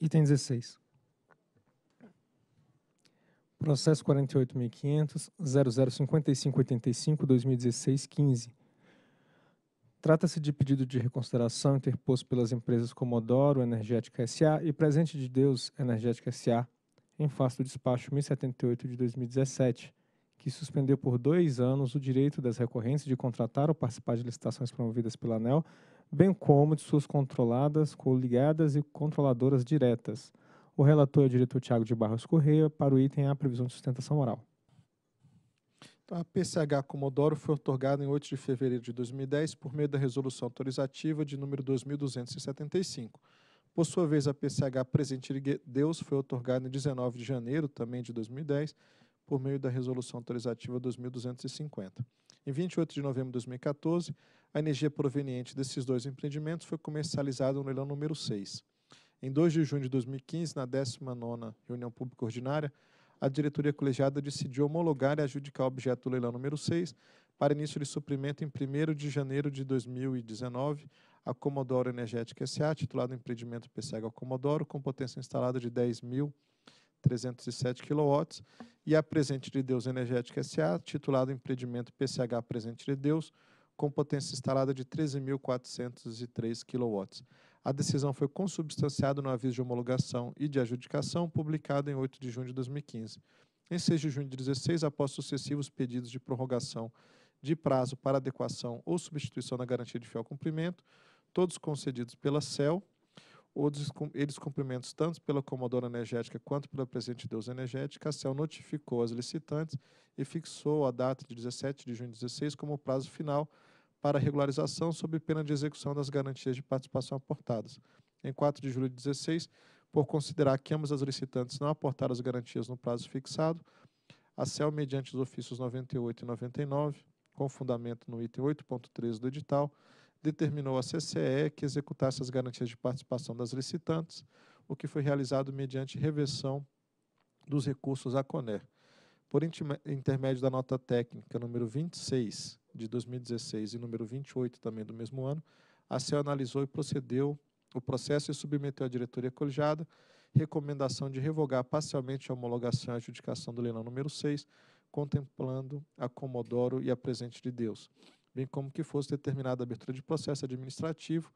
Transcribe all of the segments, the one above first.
Item 16. Processo 48.500.0055.85.2016.15. Trata-se de pedido de reconsideração interposto pelas empresas Comodoro Energética S.A. e Presente de Deus Energética S.A. em face do despacho 1078 de 2017, que suspendeu por dois anos o direito das recorrentes de contratar ou participar de licitações promovidas pela ANEL bem como de suas controladas, coligadas e controladoras diretas. O relator é o diretor Tiago de Barros Correia, para o item A previsão de sustentação oral. Então, a PCH Comodoro foi otorgada em 8 de fevereiro de 2010 por meio da resolução autorizativa de número 2275. Por sua vez, a PCH Presente de Deus foi otorgada em 19 de janeiro também de 2010 por meio da resolução autorizativa 2250. Em 28 de novembro de 2014, a energia proveniente desses dois empreendimentos foi comercializada no leilão número 6. Em 2 de junho de 2015, na 19ª reunião pública ordinária, a diretoria colegiada decidiu homologar e adjudicar o objeto do leilão número 6 para início de suprimento em 1 de janeiro de 2019 a Comodoro Energética S.A., titulado empreendimento PSEG Comodoro, com potência instalada de 10.000 307 kW, e a Presente de Deus Energética SA, titulado empreendimento PCH Presente de Deus, com potência instalada de 13.403 kW. A decisão foi consubstanciada no aviso de homologação e de adjudicação, publicado em 8 de junho de 2015. Em 6 de junho de 2016, após sucessivos pedidos de prorrogação de prazo para adequação ou substituição da garantia de fiel cumprimento, todos concedidos pela CEL, eles cumprimentos tanto pela comodora energética quanto pela presente deusa energética, a CEL notificou as licitantes e fixou a data de 17 de junho de 2016 como prazo final para regularização sob pena de execução das garantias de participação aportadas. Em 4 de julho de 2016, por considerar que ambas as licitantes não aportaram as garantias no prazo fixado, a CEL, mediante os ofícios 98 e 99, com fundamento no item 8.3 do edital, determinou à CCE que executasse as garantias de participação das licitantes, o que foi realizado mediante reversão dos recursos à CONER. Por intermédio da nota técnica número 26 de 2016 e número 28 também do mesmo ano, a CEL analisou e procedeu o processo e submeteu à diretoria colegiada recomendação de revogar parcialmente a homologação e adjudicação do leilão número 6, contemplando a Comodoro e a Presente de Deus bem como que fosse determinada a abertura de processo administrativo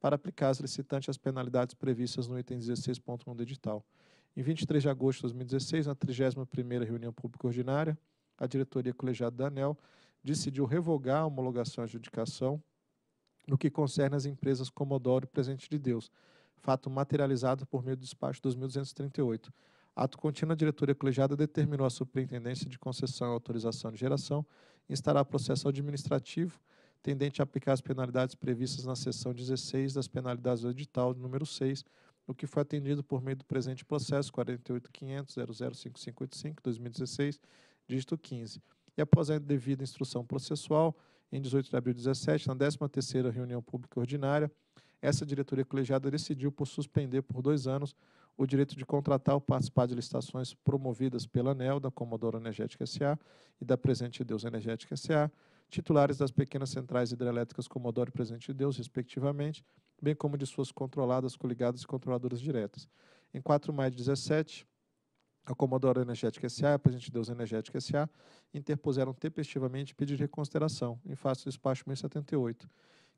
para aplicar às licitantes as penalidades previstas no item 16.1 do edital. Em 23 de agosto de 2016, na 31ª reunião pública ordinária, a diretoria colegiada da ANEL decidiu revogar a homologação e adjudicação no que concerne as empresas Comodoro e Presente de Deus, fato materializado por meio do despacho 2238. Ato contínuo, a diretoria colegiada determinou à Superintendência de Concessão e Autorização de Geração instará processo administrativo tendente a aplicar as penalidades previstas na seção 16 das penalidades do edital número 6, o que foi atendido por meio do presente processo 48.500.00555-2016, dígito 15. E após a devida instrução processual, em 18 de abril de 2017, na 13ª reunião pública ordinária, essa diretoria colegiada decidiu por suspender por dois anos o direito de contratar ou participar de licitações promovidas pela ANEL, da Comodoro Energética S.A. e da Presente de Deus Energética S.A., titulares das pequenas centrais hidrelétricas Comodoro e Presente de Deus, respectivamente, bem como de suas controladas, coligadas e controladoras diretas. Em 4 de maio de 17, a Comodoro Energética S.A. e a Presente de Deus Energética S.A. interpuseram tempestivamente pedido de reconsideração, em face do despacho 1078,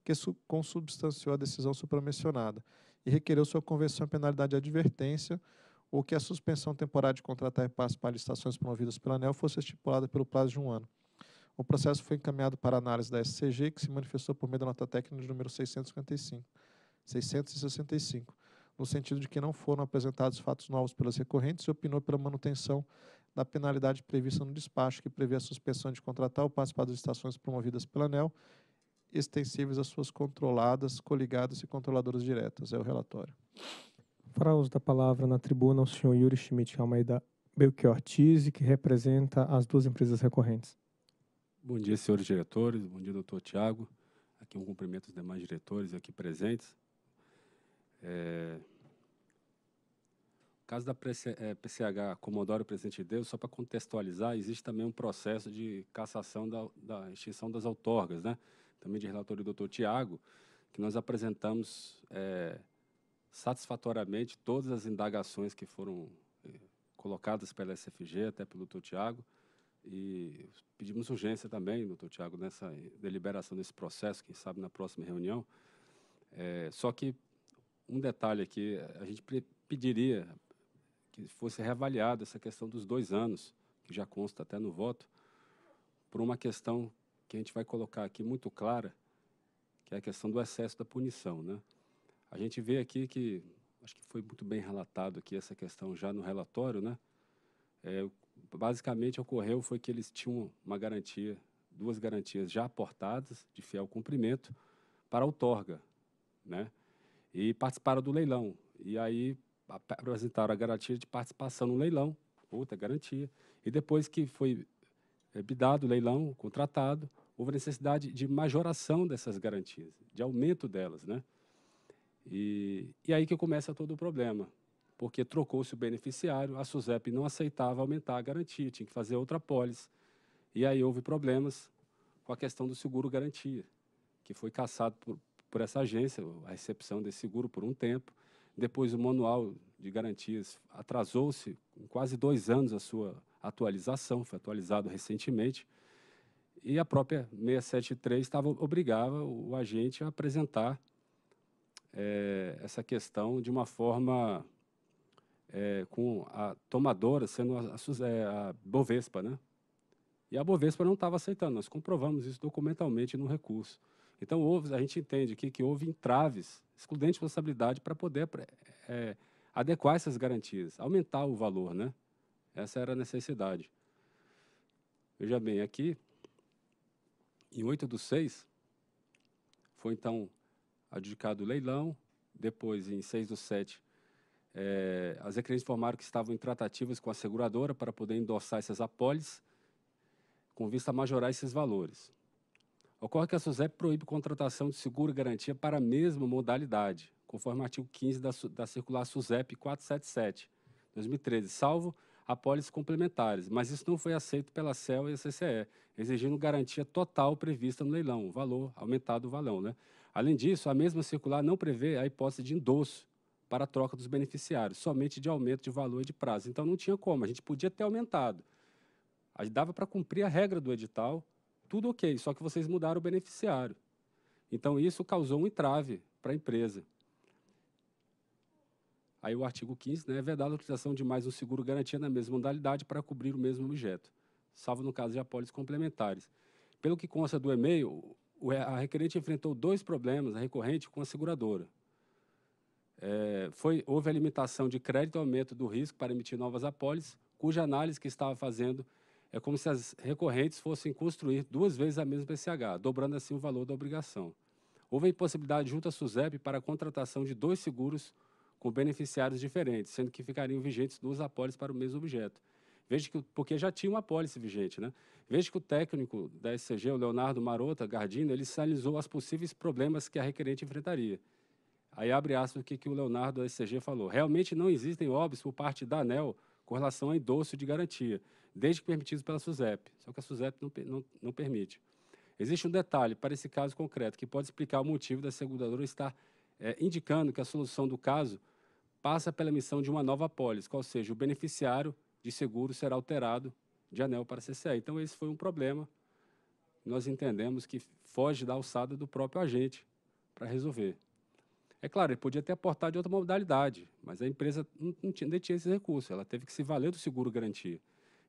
que consubstanciou a decisão supramencionada e requereu sua conversão em penalidade de advertência ou que a suspensão temporária de contratar repasse para licitações promovidas pela ANEL fosse estipulada pelo prazo de um ano. O processo foi encaminhado para análise da SCG, que se manifestou por meio da nota técnica de número 655, 665, no sentido de que não foram apresentados fatos novos pelas recorrentes e opinou pela manutenção da penalidade prevista no despacho, que prevê a suspensão de contratar ou participar as licitações promovidas pela ANEL extensíveis às suas controladas, coligadas e controladoras diretas. É o relatório. Para uso da palavra na tribuna, o senhor Yuri Schmidt Almeida Belchior Tise, que representa as duas empresas recorrentes. Bom dia, senhores diretores. Bom dia, doutor Tiago. Aqui um cumprimento aos demais diretores aqui presentes. É... caso da PCH é, Comodoro Presidente de Deus, só para contextualizar, existe também um processo de cassação da, da extinção das outorgas, né? também de relatório do doutor Tiago, que nós apresentamos é, satisfatoriamente todas as indagações que foram é, colocadas pela SFG, até pelo doutor Tiago, e pedimos urgência também, doutor Tiago, nessa deliberação desse processo, quem sabe na próxima reunião. É, só que um detalhe aqui, a gente pediria que fosse reavaliada essa questão dos dois anos, que já consta até no voto, por uma questão que a gente vai colocar aqui muito clara, que é a questão do excesso da punição. Né? A gente vê aqui que, acho que foi muito bem relatado aqui essa questão já no relatório, né? É, basicamente ocorreu foi que eles tinham uma garantia, duas garantias já aportadas de fiel cumprimento para a outorga, né? E participaram do leilão. E aí apresentaram a garantia de participação no leilão, outra garantia. E depois que foi é, bidado, leilão, contratado, houve necessidade de majoração dessas garantias, de aumento delas. Né? E, e aí que começa todo o problema, porque trocou-se o beneficiário, a SUSEP não aceitava aumentar a garantia, tinha que fazer outra pólice. E aí houve problemas com a questão do seguro garantia, que foi caçado por, por essa agência, a recepção desse seguro por um tempo. Depois o manual de garantias atrasou-se quase dois anos a sua atualização, foi atualizado recentemente, e a própria 673 estava, obrigava o agente a apresentar é, essa questão de uma forma é, com a tomadora sendo a, a, eh, a, Bovespa, né? E a Bovespa não estava aceitando, nós comprovamos isso documentalmente no recurso. Então, houve, a gente entende aqui que houve entraves, excludente de responsabilidade, para poder é, adequar essas garantias, aumentar o valor, né? Essa era a necessidade. Veja bem, aqui, em 8 dos 6, foi então adjudicado o leilão, depois, em 6 dos 7, é, as requerentes informaram que estavam em tratativas com a seguradora para poder endossar essas apólices, com vista a majorar esses valores. Ocorre que a SUSEP proíbe contratação de seguro garantia para a mesma modalidade, conforme o artigo 15 da, da circular SUSEP 477, 2013, salvo apólices complementares, mas isso não foi aceito pela CEL e a CCE, exigindo garantia total prevista no leilão, o valor aumentado do valão. Né? Além disso, a mesma circular não prevê a hipótese de endosso para a troca dos beneficiários, somente de aumento de valor e de prazo. Então não tinha como, a gente podia ter aumentado. Dava para cumprir a regra do edital, tudo ok, só que vocês mudaram o beneficiário. Então isso causou um entrave para a empresa. Aí o artigo 15, né, é vedada a utilização de mais um seguro garantia na mesma modalidade para cobrir o mesmo objeto, salvo no caso de apólices complementares. Pelo que consta do e-mail, a requerente enfrentou dois problemas, a recorrente com a seguradora. É, foi, houve a limitação de crédito ao aumento do risco para emitir novas apólices, cuja análise que estava fazendo é como se as recorrentes fossem construir duas vezes a mesma PCH, dobrando assim o valor da obrigação. Houve a impossibilidade junto à SUSEP para a contratação de dois seguros com beneficiários diferentes, sendo que ficariam vigentes duas apólices para o mesmo objeto. Veja que, porque já tinha uma apólice vigente, né? Veja que o técnico da SCG, o Leonardo Marota Gardino, ele sinalizou os possíveis problemas que a requerente enfrentaria. Aí abre aspas o que, que o Leonardo da SCG falou. Realmente não existem óbvios por parte da ANEL com relação a endosso de garantia, desde que permitidos pela SUSEP, só que a SUSEP não, não, não permite. Existe um detalhe para esse caso concreto que pode explicar o motivo da seguradora estar é, indicando que a solução do caso passa pela emissão de uma nova apólice, ou seja, o beneficiário de seguro será alterado de anel para CCA. Então, esse foi um problema. Nós entendemos que foge da alçada do próprio agente para resolver. É claro, ele podia até aportado de outra modalidade, mas a empresa não tinha, esses tinha esse recurso, ela teve que se valer do seguro garantia.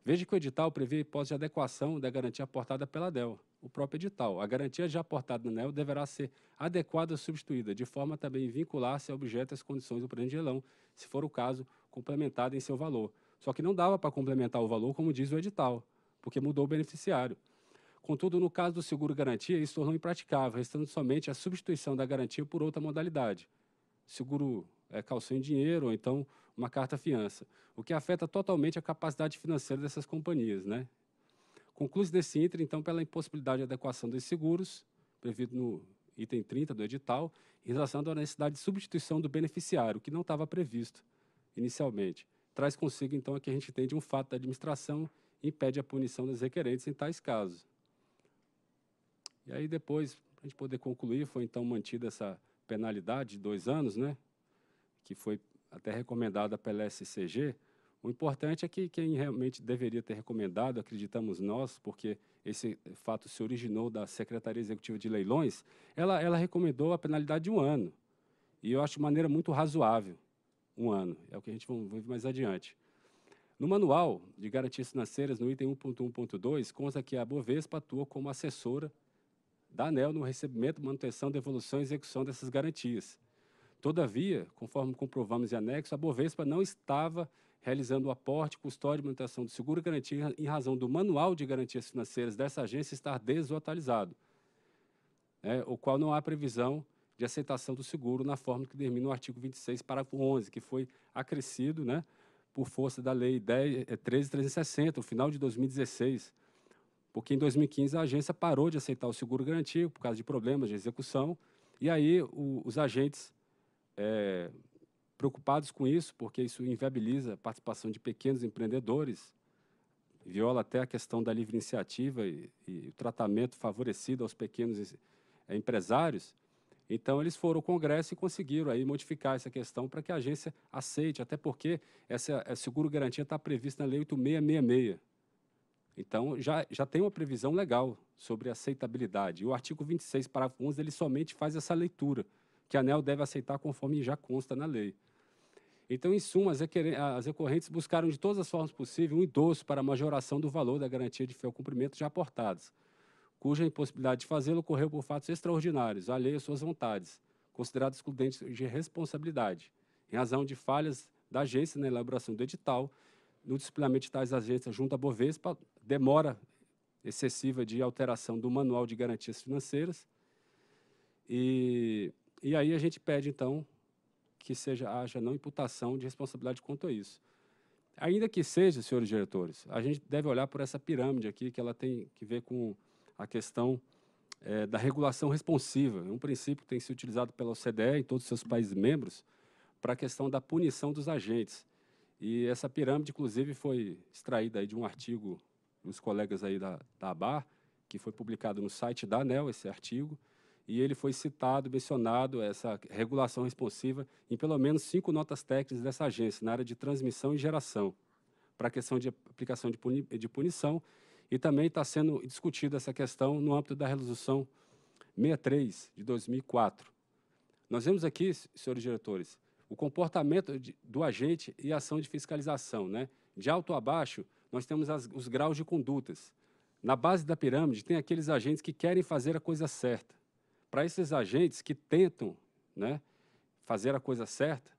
Veja que o edital prevê a hipótese de adequação da garantia aportada pela DEL o próprio edital. A garantia já aportada no NEL deverá ser adequada ou substituída, de forma também vincular-se ao objeto e às condições do presente leilão, se for o caso, complementada em seu valor. Só que não dava para complementar o valor, como diz o edital, porque mudou o beneficiário. Contudo, no caso do seguro garantia, isso tornou impraticável, restando somente a substituição da garantia por outra modalidade. Seguro é, calção em dinheiro ou então uma carta fiança, o que afeta totalmente a capacidade financeira dessas companhias, né? Conclui-se desse item, então, pela impossibilidade de adequação dos seguros, previsto no item 30 do edital, em relação à necessidade de substituição do beneficiário, que não estava previsto inicialmente. Traz consigo, então, a que a gente tem de um fato da administração impede a punição dos requerentes em tais casos. E aí depois, para a gente poder concluir, foi então mantida essa penalidade de dois anos, né? que foi até recomendada pela SCG, o importante é que quem realmente deveria ter recomendado, acreditamos nós, porque esse fato se originou da Secretaria Executiva de Leilões, ela, ela recomendou a penalidade de um ano. E eu acho de maneira muito razoável, um ano. É o que a gente vai ver mais adiante. No manual de garantias financeiras, no item 1.1.2, consta que a Bovespa atua como assessora da ANEL no recebimento, manutenção, devolução e execução dessas garantias. Todavia, conforme comprovamos em anexo, a Bovespa não estava realizando o aporte, custódia e manutenção do seguro garantia em razão do manual de garantias financeiras dessa agência estar desatualizado, né, o qual não há previsão de aceitação do seguro na forma que determina o artigo 26, parágrafo 11, que foi acrescido né, por força da Lei 13.360, eh, no final de 2016, porque em 2015 a agência parou de aceitar o seguro garantido por causa de problemas de execução, e aí o, os agentes é, preocupados com isso, porque isso inviabiliza a participação de pequenos empreendedores, viola até a questão da livre iniciativa e, e o tratamento favorecido aos pequenos é, empresários. Então, eles foram ao Congresso e conseguiram aí modificar essa questão para que a agência aceite, até porque essa, essa é, seguro-garantia está prevista na Lei 8666. Então, já, já tem uma previsão legal sobre aceitabilidade. E o artigo 26, parágrafo 11, ele somente faz essa leitura que a ANEL deve aceitar conforme já consta na lei. Então, em suma, as recorrentes buscaram de todas as formas possíveis um endosso para a majoração do valor da garantia de fiel cumprimento já aportados, cuja impossibilidade de fazê-lo ocorreu por fatos extraordinários, alheios às suas vontades, considerados excludentes de responsabilidade, em razão de falhas da agência na elaboração do edital, no disciplinamento de tais agências junto à Bovespa, demora excessiva de alteração do Manual de Garantias Financeiras, e e aí a gente pede, então, que seja, haja não imputação de responsabilidade quanto a isso. Ainda que seja, senhores diretores, a gente deve olhar por essa pirâmide aqui, que ela tem que ver com a questão é, da regulação responsiva. É um princípio que tem sido utilizado pela OCDE em todos os seus países membros para a questão da punição dos agentes. E essa pirâmide, inclusive, foi extraída aí de um artigo dos colegas aí da, da ABAR, que foi publicado no site da ANEL, esse artigo, e ele foi citado, mencionado, essa regulação responsiva, em pelo menos cinco notas técnicas dessa agência, na área de transmissão e geração, para a questão de aplicação de, puni de punição, e também está sendo discutida essa questão no âmbito da resolução 63 de 2004. Nós vemos aqui, senhores diretores, o comportamento de, do agente e ação de fiscalização. Né? De alto a baixo, nós temos as, os graus de condutas. Na base da pirâmide, tem aqueles agentes que querem fazer a coisa certa. Para esses agentes que tentam né, fazer a coisa certa,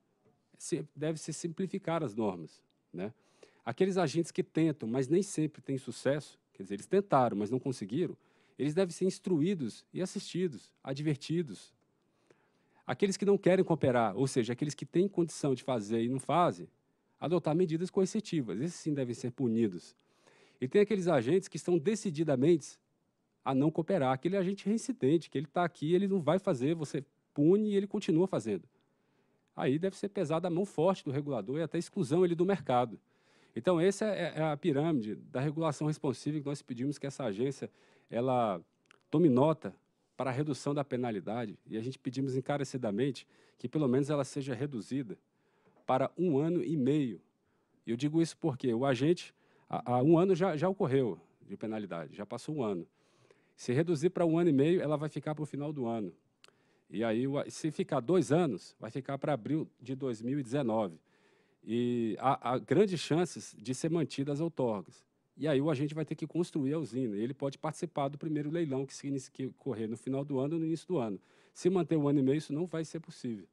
deve-se simplificar as normas. Né? Aqueles agentes que tentam, mas nem sempre têm sucesso, quer dizer, eles tentaram, mas não conseguiram, eles devem ser instruídos e assistidos, advertidos. Aqueles que não querem cooperar, ou seja, aqueles que têm condição de fazer e não fazem, adotar medidas coercitivas, esses sim devem ser punidos. E tem aqueles agentes que estão decididamente a não cooperar. Aquele é agente reincidente, que ele está aqui, ele não vai fazer, você pune e ele continua fazendo. Aí deve ser pesada a mão forte do regulador e até exclusão ele do mercado. Então, essa é, é a pirâmide da regulação responsiva que nós pedimos que essa agência ela tome nota para a redução da penalidade e a gente pedimos encarecidamente que pelo menos ela seja reduzida para um ano e meio. Eu digo isso porque o agente, há um ano já, já ocorreu de penalidade, já passou um ano. Se reduzir para um ano e meio, ela vai ficar para o final do ano. E aí, se ficar dois anos, vai ficar para abril de 2019. E há, há grandes chances de ser mantidas outorgas. E aí o agente vai ter que construir a usina. Ele pode participar do primeiro leilão que, se, que correr no final do ano ou no início do ano. Se manter um ano e meio, isso não vai ser possível.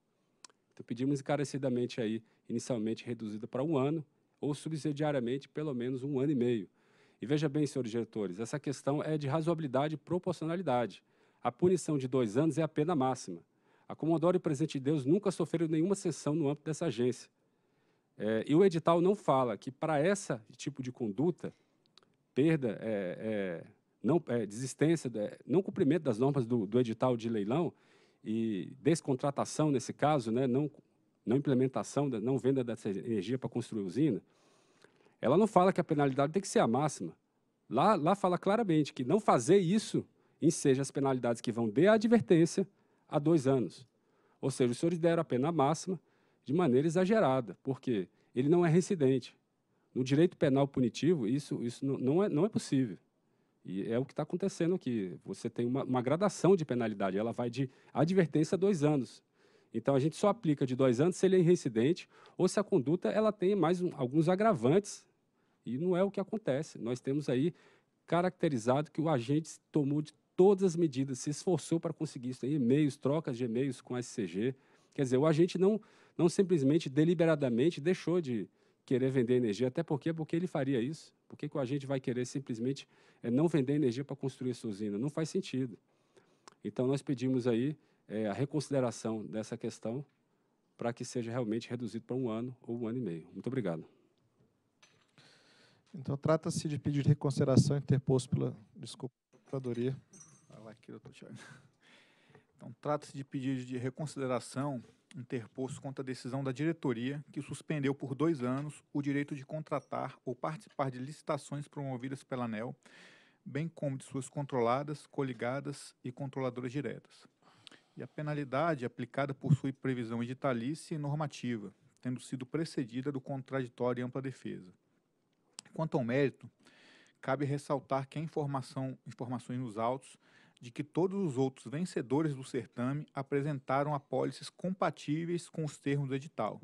Então pedimos encarecidamente aí, inicialmente reduzida para um ano, ou subsidiariamente pelo menos um ano e meio. E veja bem, senhores diretores, essa questão é de razoabilidade e proporcionalidade. A punição de dois anos é a pena máxima. A Comodoro e o Presidente de Deus nunca sofreram nenhuma sanção no âmbito dessa agência. É, e o edital não fala que para esse tipo de conduta, perda, é, é, não, é, desistência, é, não cumprimento das normas do, do, edital de leilão e descontratação, nesse caso, né, não, não implementação, não venda dessa energia para construir usina, ela não fala que a penalidade tem que ser a máxima. Lá, lá fala claramente que não fazer isso enseja as penalidades que vão de advertência a dois anos. Ou seja, os senhores deram a pena máxima de maneira exagerada, porque ele não é reincidente. No direito penal punitivo, isso, isso não, é, não é possível. E é o que está acontecendo aqui. Você tem uma, uma, gradação de penalidade, ela vai de advertência a dois anos. Então, a gente só aplica de dois anos se ele é reincidente ou se a conduta ela tem mais um, alguns agravantes e não é o que acontece. Nós temos aí caracterizado que o agente tomou de todas as medidas, se esforçou para conseguir isso. aí, e-mails, trocas de e-mails com a SCG. Quer dizer, o agente não, não simplesmente, deliberadamente, deixou de querer vender energia, até porque, porque ele faria isso. Por que, o agente vai querer simplesmente é, não vender energia para construir sua usina? Não faz sentido. Então, nós pedimos aí é, a reconsideração dessa questão para que seja realmente reduzido para um ano ou um ano e meio. Muito obrigado. Então, trata-se de pedido de reconsideração interposto pela, desculpa, Procuradoria. Então, trata-se de pedido de reconsideração interposto contra a decisão da diretoria que suspendeu por dois anos o direito de contratar ou participar de licitações promovidas pela ANEL, bem como de suas controladas, coligadas e controladoras diretas. E a penalidade aplicada possui previsão editalícia e normativa, tendo sido precedida do contraditório e ampla defesa. Quanto ao mérito, cabe ressaltar que há informação, informações nos autos de que todos os outros vencedores do certame apresentaram apólices compatíveis com os termos do edital,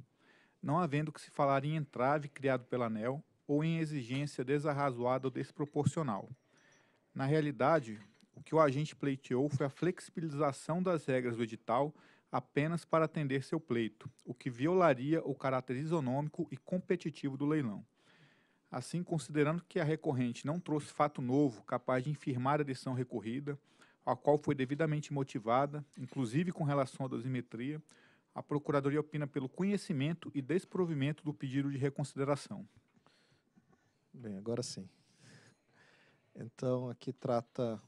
não havendo que se falar em entrave criado pela ANEL ou em exigência desarrazoada ou desproporcional. Na realidade, o que o agente pleiteou foi a flexibilização das regras do edital apenas para atender seu pleito, o que violaria o caráter isonômico e competitivo do leilão. Assim, considerando que a recorrente não trouxe fato novo capaz de infirmar a decisão recorrida, a qual foi devidamente motivada, inclusive com relação à dosimetria, a Procuradoria opina pelo conhecimento e desprovimento do pedido de reconsideração. Bem, agora sim. Então, aqui trata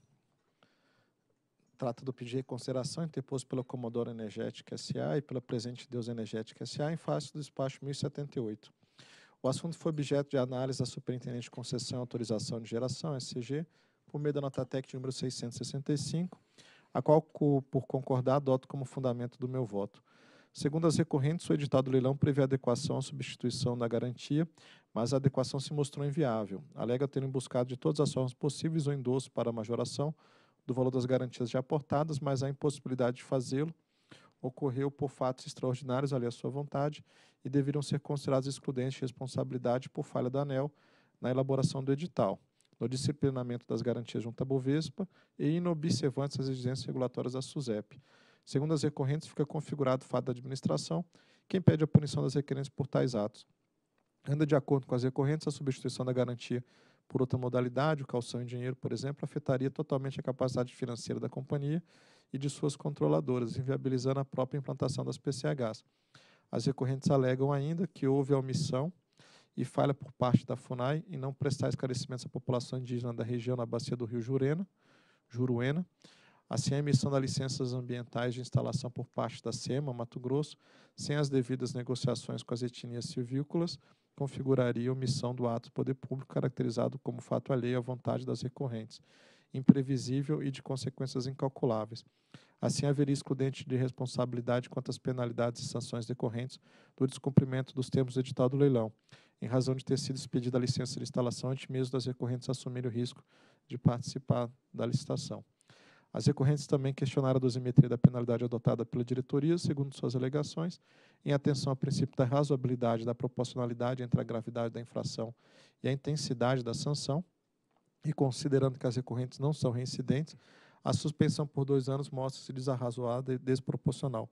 trata do pedido de reconsideração interposto pela comodora Energética S.A. e pela Presente Deus Energética S.A. em face do despacho 1078. O assunto foi objeto de análise da Superintendente de Concessão e Autorização de Geração, SCG, por meio da nota técnica número 665, a qual, por concordar, adoto como fundamento do meu voto. Segundo as recorrentes, o edital do leilão prevê adequação à substituição da garantia, mas a adequação se mostrou inviável. Alega terem buscado de todas as formas possíveis o endosso para a majoração do valor das garantias já aportadas, mas a impossibilidade de fazê-lo ocorreu por fatos extraordinários ali à sua vontade e deverão ser considerados excludentes de responsabilidade por falha da ANEL na elaboração do edital, no disciplinamento das garantias junto à Bovespa e inobservantes às exigências regulatórias da SUSEP. Segundo as recorrentes, fica configurado o fato da administração quem pede a punição das requerentes por tais atos. Anda de acordo com as recorrentes a substituição da garantia por outra modalidade, o calção em dinheiro, por exemplo, afetaria totalmente a capacidade financeira da companhia e de suas controladoras, inviabilizando a própria implantação das PCHs. As recorrentes alegam ainda que houve a omissão e falha por parte da FUNAI em não prestar esclarecimentos à população indígena da região na bacia do Rio Jurena, Juruena. Assim, a emissão das licenças ambientais de instalação por parte da SEMA, Mato Grosso, sem as devidas negociações com as etnias silvícolas, configuraria omissão do ato do poder público caracterizado como fato alheio à vontade das recorrentes imprevisível e de consequências incalculáveis. Assim, haveria excludente de responsabilidade quanto às penalidades e sanções decorrentes do descumprimento dos termos do edital do leilão, em razão de ter sido expedida a licença de instalação antes mesmo das recorrentes assumirem o risco de participar da licitação. As recorrentes também questionaram a dosimetria da penalidade adotada pela diretoria, segundo suas alegações, em atenção ao princípio da razoabilidade e da proporcionalidade entre a gravidade da infração e a intensidade da sanção, e considerando que as recorrentes não são reincidentes, a suspensão por dois anos mostra-se desarrazoada e desproporcional.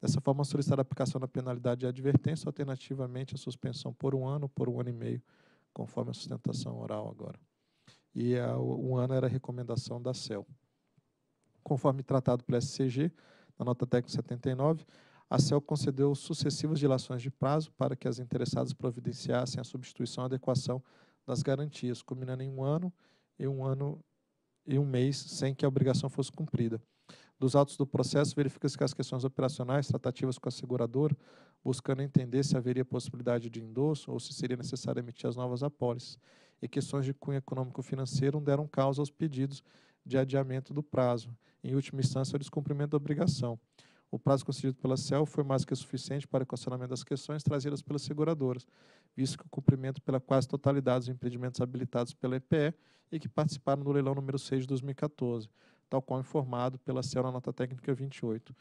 Dessa forma, solicitar a aplicação da penalidade de advertência, alternativamente a suspensão por um ano por um ano e meio, conforme a sustentação oral agora. E a, um ano era a recomendação da CEL. Conforme tratado pelo SCG, na nota técnica 79, a CEL concedeu sucessivas dilações de prazo para que as interessadas providenciassem a substituição e adequação das garantias, culminando em um ano e um ano e um mês sem que a obrigação fosse cumprida. Dos autos do processo, verifica-se que as questões operacionais, tratativas com a seguradora, buscando entender se haveria possibilidade de endosso ou se seria necessário emitir as novas apólices, e questões de cunho econômico-financeiro deram causa aos pedidos de adiamento do prazo, em última instância, o descumprimento da obrigação o prazo concedido pela CEL foi mais que suficiente para o condicionamento das questões trazidas pelas seguradoras, visto que o cumprimento pela quase totalidade dos empreendimentos habilitados pela EPE e que participaram do leilão número 6 de 2014, tal qual informado pela CEL na nota técnica 28.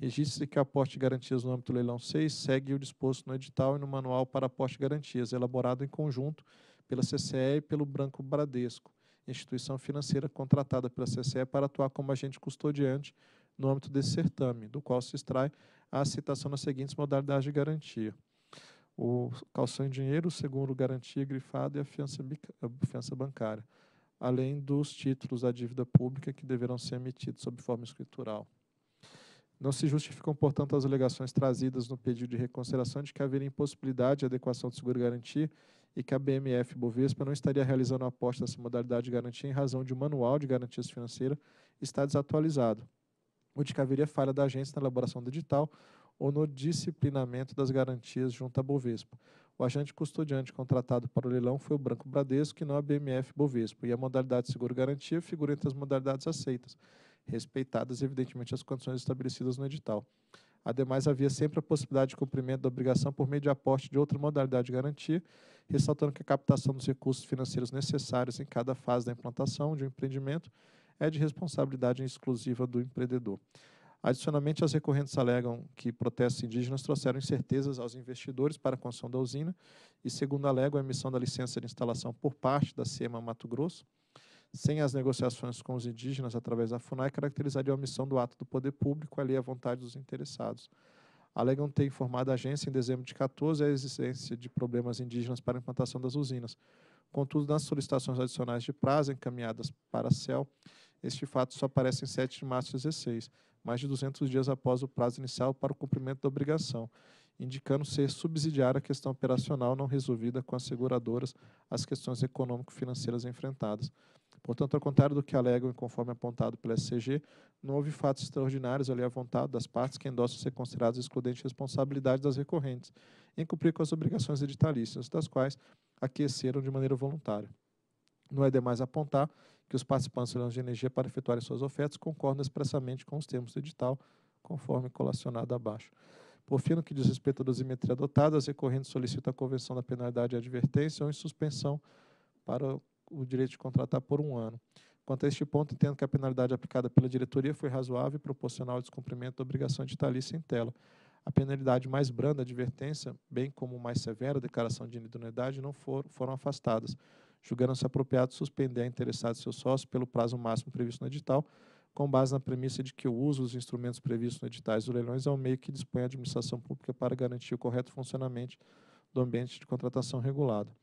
Registre-se que o aporte de garantias no âmbito do leilão 6 segue o disposto no edital e no manual para aporte de garantias, elaborado em conjunto pela CCE e pelo Branco Bradesco, instituição financeira contratada pela CCE para atuar como agente custodiante no âmbito desse certame, do qual se extrai a citação nas seguintes modalidades de garantia. O calção em dinheiro, o seguro garantia grifado e a fiança, a fiança bancária, além dos títulos da dívida pública que deverão ser emitidos sob forma escritural. Não se justificam, portanto, as alegações trazidas no pedido de reconsideração de que haveria impossibilidade de adequação do seguro-garantia e que a BMF Bovespa não estaria realizando a aposta dessa modalidade de garantia em razão de um manual de garantias financeiras estar desatualizado, onde haveria falha da agência na elaboração do edital ou no disciplinamento das garantias junto à Bovespa. O agente custodiante contratado para o leilão foi o Branco Bradesco e não a BMF Bovespa, e a modalidade seguro-garantia figura entre as modalidades aceitas, respeitadas, evidentemente, as condições estabelecidas no edital. Ademais, havia sempre a possibilidade de cumprimento da obrigação por meio de aporte de outra modalidade de garantia, ressaltando que a captação dos recursos financeiros necessários em cada fase da implantação de um empreendimento é de responsabilidade exclusiva do empreendedor. Adicionalmente, as recorrentes alegam que protestos indígenas trouxeram incertezas aos investidores para a construção da usina e, segundo alegam, a emissão da licença de instalação por parte da SEMA Mato Grosso, sem as negociações com os indígenas através da FUNAI, caracterizaria a omissão do ato do poder público ali à vontade dos interessados. Alegam ter informado a agência em dezembro de 14 a existência de problemas indígenas para a implantação das usinas. Contudo, nas solicitações adicionais de prazo encaminhadas para a CEL, este fato só aparece em 7 de março de 16, mais de 200 dias após o prazo inicial para o cumprimento da obrigação, indicando ser subsidiária a questão operacional não resolvida com as seguradoras as questões econômico-financeiras enfrentadas. Portanto, ao contrário do que alegam e conforme apontado pela SCG, não houve fatos extraordinários ali à vontade das partes que endossam ser considerados excludentes de responsabilidade das recorrentes, em cumprir com as obrigações editalistas, das quais aqueceram de maneira voluntária. Não é demais apontar que os participantes serão de energia para efetuar suas ofertas concordam expressamente com os termos do edital, conforme colacionado abaixo. Por fim, no que diz respeito à dosimetria adotada, as recorrentes solicitam a convenção da penalidade de advertência ou em suspensão para o direito de contratar por um ano. Quanto a este ponto, entendo que a penalidade aplicada pela diretoria foi razoável e proporcional ao descumprimento da obrigação editalícia em tela. A penalidade mais branda, advertência, bem como mais severa, declaração de inidoneidade, não for, foram afastadas, julgando-se apropriado suspender a interessado seu sócio pelo prazo máximo previsto no edital, com base na premissa de que o uso dos instrumentos previstos no editais dos leilões é o um meio que dispõe a administração pública para garantir o correto funcionamento do ambiente de contratação regulado.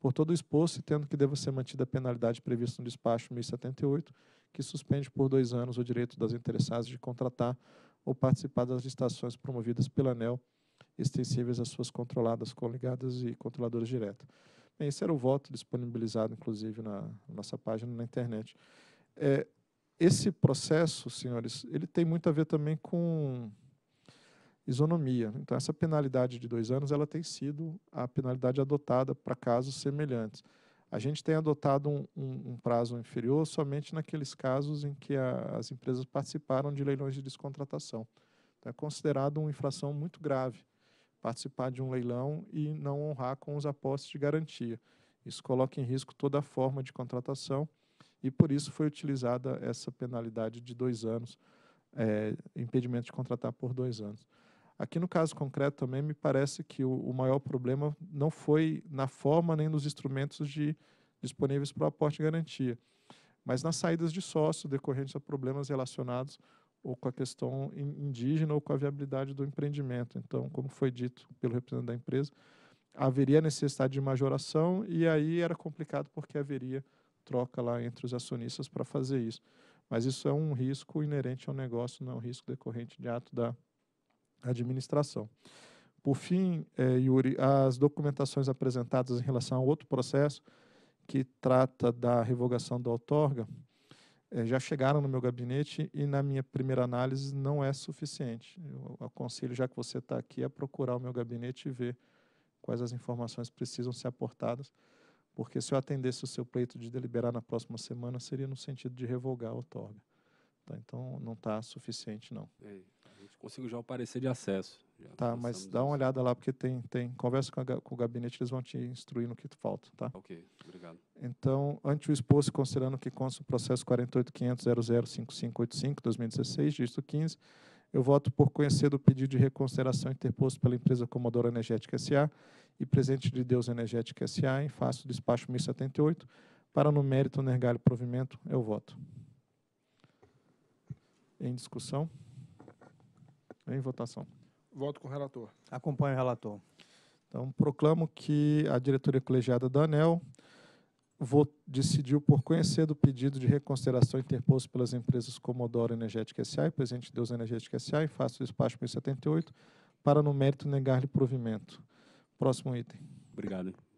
Por todo o exposto, e tendo que deva ser mantida a penalidade prevista no despacho 1078, que suspende por dois anos o direito das interessadas de contratar ou participar das licitações promovidas pela ANEL, extensíveis às suas controladas, coligadas e controladoras diretas. Esse era o voto disponibilizado, inclusive, na, nossa página na internet. É, esse processo, senhores, ele tem muito a ver também com isonomia. Então, essa penalidade de dois anos ela tem sido a penalidade adotada para casos semelhantes. A gente tem adotado um, um, um prazo inferior somente naqueles casos em que a, as empresas participaram de leilões de descontratação. Então, é considerado uma infração muito grave participar de um leilão e não honrar com os apostos de garantia. Isso coloca em risco toda a forma de contratação e, por isso, foi utilizada essa penalidade de dois anos, é, impedimento de contratar por dois anos. Aqui, no caso concreto, também me parece que o, o maior problema não foi na forma nem nos instrumentos de, disponíveis para o aporte de garantia, mas nas saídas de sócio decorrentes a problemas relacionados ou com a questão indígena ou com a viabilidade do empreendimento. Então, como foi dito pelo representante da empresa, haveria necessidade de majoração e aí era complicado porque haveria troca lá entre os acionistas para fazer isso. Mas isso é um risco inerente ao negócio, não é um risco decorrente de ato da administração. Por fim, eh, Yuri, as documentações apresentadas em relação a outro processo que trata da revogação da outorga, é, já chegaram no meu gabinete e, na minha primeira análise, não é suficiente. Eu aconselho, já que você está aqui, a procurar o meu gabinete e ver quais as informações precisam ser aportadas, porque se eu atendesse o seu pleito de deliberar na próxima semana, seria no sentido de revogar a outorga. Tá, então, não está suficiente, não. É, a gente conseguiu já o parecer de acesso. Tá, mas dá uma olhada lá, porque tem, tem. Conversa com, a, com, o gabinete, eles vão te instruir no que falta, tá? Ok, obrigado. Então, ante o exposto, considerando que consta o processo 48.500.005585-2016, dígito 15, eu voto por conhecer do pedido de reconsideração interposto pela empresa Comodoro Energética S.A. e Presente de Deus Energética S.A. em face do despacho 1078, para no mérito negar o provimento, eu voto. Em discussão? Em votação. Voto com o relator. Acompanho o relator. Então, proclamo que a diretoria colegiada da ANEL vou, decidiu por conhecer do pedido de reconsideração interposto pelas empresas Comodoro Energética S.A. e Presente Deus Energética S.A. e faço o despacho 1078 para, no mérito, negar-lhe provimento. Próximo item. Obrigado.